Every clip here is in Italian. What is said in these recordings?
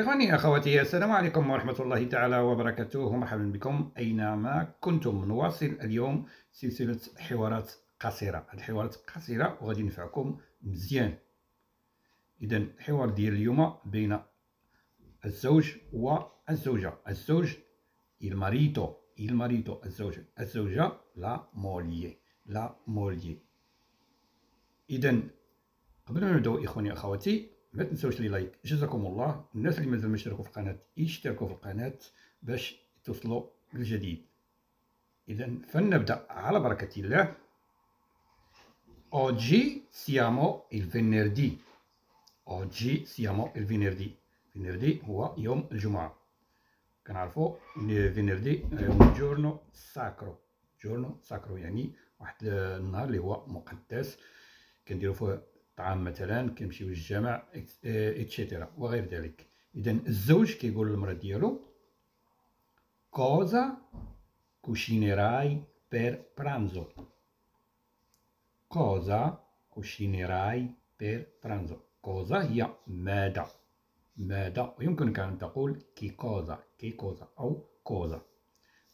إخواني أخواتي السلام عليكم ورحمة الله تعالى وبركاته مرحبا بكم أينما كنتم نواصل اليوم سلسلة حوارات قصيرة الحوارات قصيرة وغادي نفعكم مزيان إذا الحوار ديال اليوم بين الزوج والزوجة الزوج الماريتو الماريتو الزوج الزوجة لا موليي لا موليي إذا قبل ما نبداو إخواني أخواتي ما تنسوش لي لايك جزاكم الله الناس اللي مازال ما اشتركوا في القناه يشتركوا في القناه باش توصلوا للجديد اذا فلنبدا على بركه الله اوجي سيامو الفينيردي اوجي سيامو الفينيردي الفينيردي هو يوم الجمعه كنعرفوا فينيردي جورنو ساكرو جورنو ساكرو يعني واحد النهار اللي هو مقدس كنديروا فيه الطعام مثلا كيمشيو للجامع اتشيتيرا آه، وغير ذلك اذا الزوج كيقول للمرأة ديالو كوزا كوشينيراي بير برانزو كوزا كوشينيراي بير برانزو كوزا هي ماذا ماذا ويمكنك أن تقول كي كوزا كي كوزا أو كوزا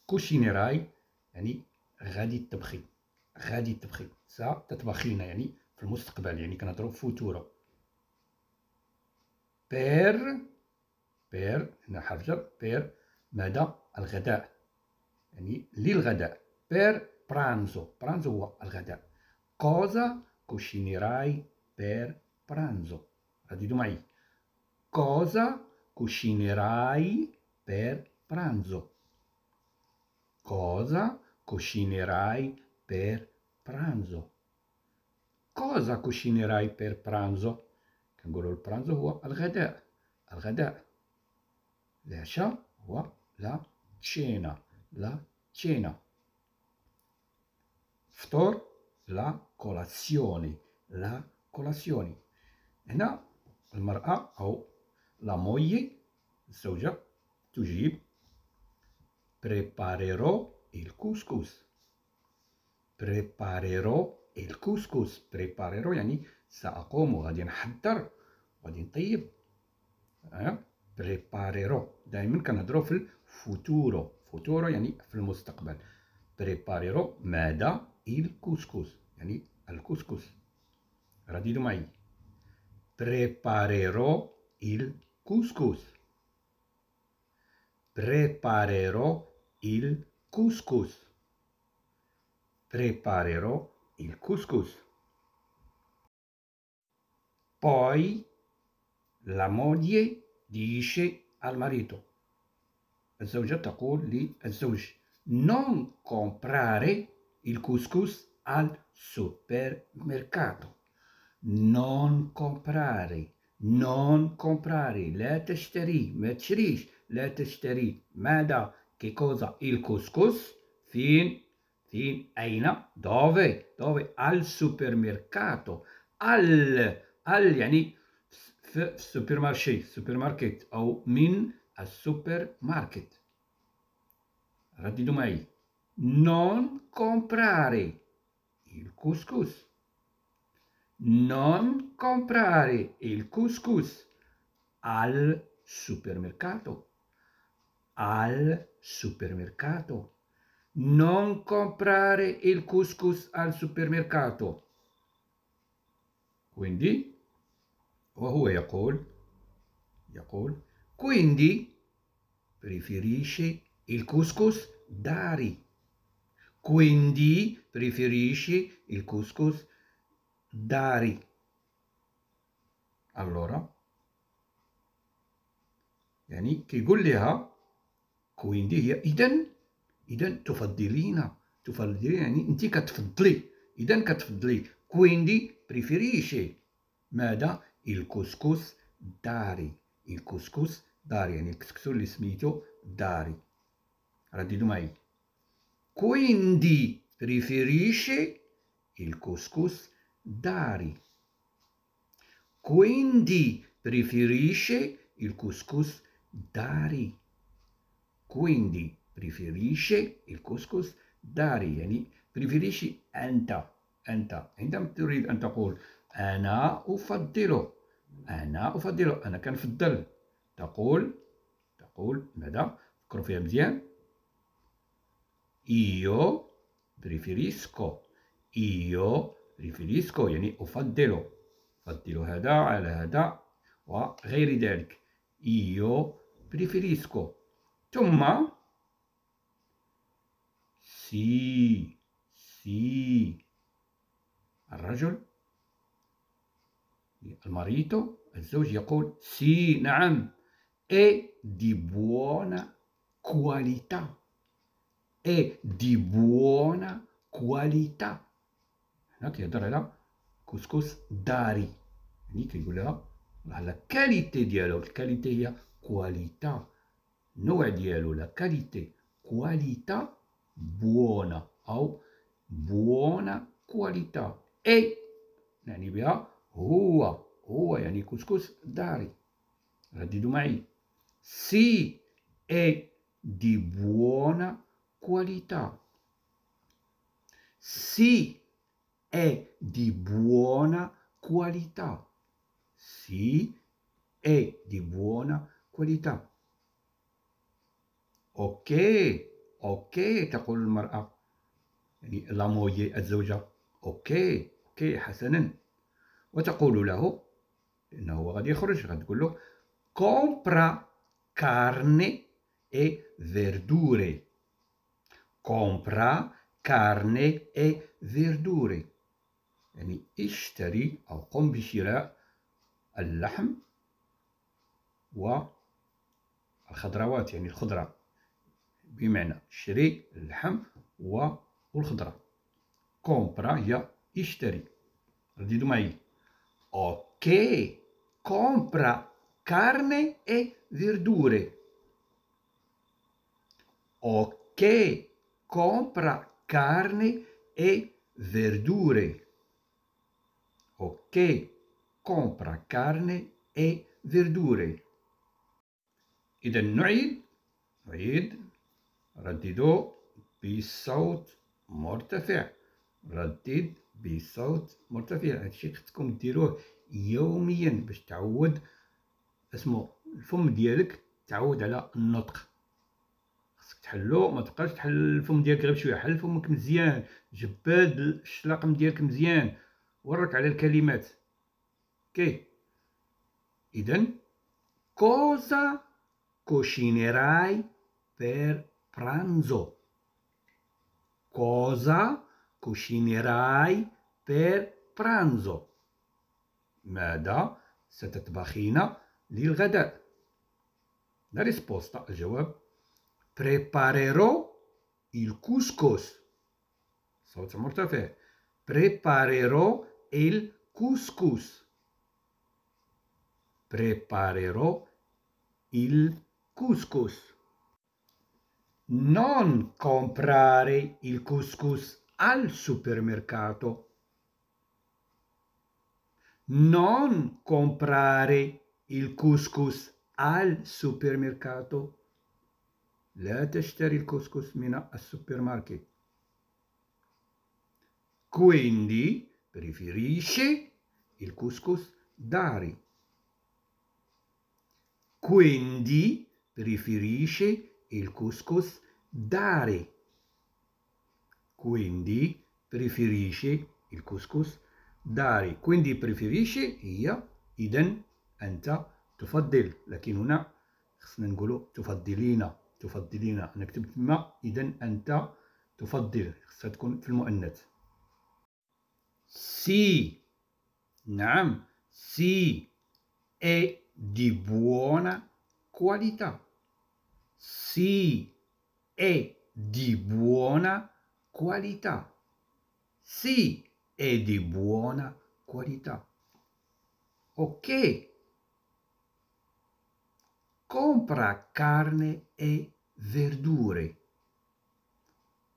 كوشينيراي يعني غادي تطبخي غادي تطبخي سا تطبخينا يعني في المستقبل يعني كنهضروا فوتورو بير بير هنا حرف جر بير ماذا الغداء يعني للغداء بير برانزو برانزو هو الغداء كوزا cucinerai per pranzo radito mai cosa cucinerai per pranzo cosa cucinerai per pranzo cosa cucinerai per pranzo? كنقولوا البرانزو هو الغداء الغداء العشاء هو لا تشينا لا تشينا فطور لا كولاسيوني لا كولاسيوني هنا المرأة أو لا موي الزوجة تجيب preparerò il couscous preparerò الكوسكوس بريباريرو يعني سأقوم غادي نحضر غادي نطيب أه؟ بريباريرو دائما كنهضروا في الفوتورو فوتورو يعني في المستقبل بريباريرو ماذا الكوسكوس يعني الكوسكوس رددوا معي بريباريرو الكوسكوس couscous preparerò eh? il couscous preparerò il couscous. Poi la moglie dice al marito, الزوجة تقول للزوج non comprare il couscous al supermercato. Non comprare, non comprare, لا تشتري, ما تشريش, لا تشتري ماذا, che cosa, il couscous, fin sì, in dove? Dove? Al supermercato. Al, al يعني في السوبرمارشي سوبرماركت أو من السوبرماركت. Raddido Non comprare il couscous. Non comprare il couscous al supermercato. Al supermercato. Non comprare il couscous al supermercato. Quindi, وهو يقول يقول quindi preferisci il couscous dari. Quindi preferisci il couscous dari. Allora, يعني كيقول لها quindi هي إذن Idan tufadilina, tufadilina, inti katfaddli, idan katfaddli, quindi preferisce mada il couscous dari, il couscous dari, yani il couscous li smitu dari. Raddidu mai. Quindi preferisce il couscous dari. Quindi preferisce il couscous dari. Quindi preferisce il couscous داري يعني preferisci أنت أنت عندما تريد أن تقول أنا أفضله أنا أفضله أنا كنفضل تقول تقول ماذا فكروا فيها مزيان io preferisco io preferisco يعني أفضله أفضل هذا على هذا وغير ذلك io preferisco ثم سي سي الرجل المريض الزوج يقول سي نعم e di buona qualità e di buona qualità هنا كيهضر على كسكس داري يعني كيقول لها على الكاليتي ديالو الكاليتي هي كواليتا النوع ديالو لا كاليتي كواليتا buona o buona qualità. E يعني rua, هو هو يعني cuscus dari. رددوا معي سي è di buona qualità. Sì, è di buona qualità. Sì, è di buona qualità. Ok. أوكي تقول المرأة يعني لامويي الزوجة أوكي أوكي حسنا وتقول له إنه هو غادي يخرج غتقول له كومبرا كارني إي فيردوري كومبرا كارني إي فيردوري يعني اشتري أو قم بشراء اللحم والخضروات يعني الخضره بمعنى شري اللحم والخضرة كومبرا هي اشتري رديتو معايا اوكي كومبرا carne e verdure ok compra carne e verdure ok compra carne e verdure اذا نعيد نعيد رددوا بصوت مرتفع ردد بصوت مرتفع هادشي خصكم ديروه يوميا باش تعود اسمو الفم ديالك تعود على النطق خصك تحلو ما تبقاش تحل الفم ديالك غير بشويه حل فمك مزيان جبد الشلاقم ديالك مزيان ورك على الكلمات كي اذا كوزا كوشينيراي بير pranzo. Cosa cucinerai per pranzo? ماذا ستطبخين gada. La risposta al jawab eh. Preparerò il couscous. صوت مرتفع. Preparerò il couscous. Preparerò il couscous non comprare il couscous al supermercato. Non comprare il couscous al supermercato. il تشتري الكسكس al supermercato. Quindi preferisce il couscous dare. Quindi preferisce il couscous dare. Quindi preferisce il couscous dare. Quindi preferisce هي إذا أنت تفضل لكن هنا خصنا نقولوا تفضلين تفضلين أنا كتبت ما إذا أنت تفضل خصها تكون في المؤنث سي نعم سي è di buona qualità. Sì, è di buona qualità. Sì, è di buona qualità. Ok. Compra carne e verdure.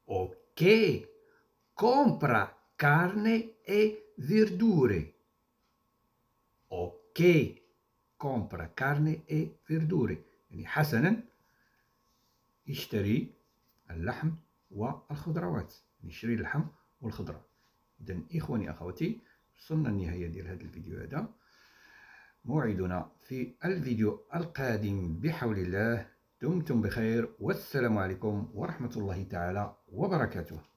Ok. Compra carne e verdure. Ok. Compra carne e verdure. يعني حسنا يشتري اللحم والخضروات نشري اللحم والخضره اذا اخواني اخواتي وصلنا النهايه ديال هذا الفيديو هذا موعدنا في الفيديو القادم بحول الله دمتم بخير والسلام عليكم ورحمه الله تعالى وبركاته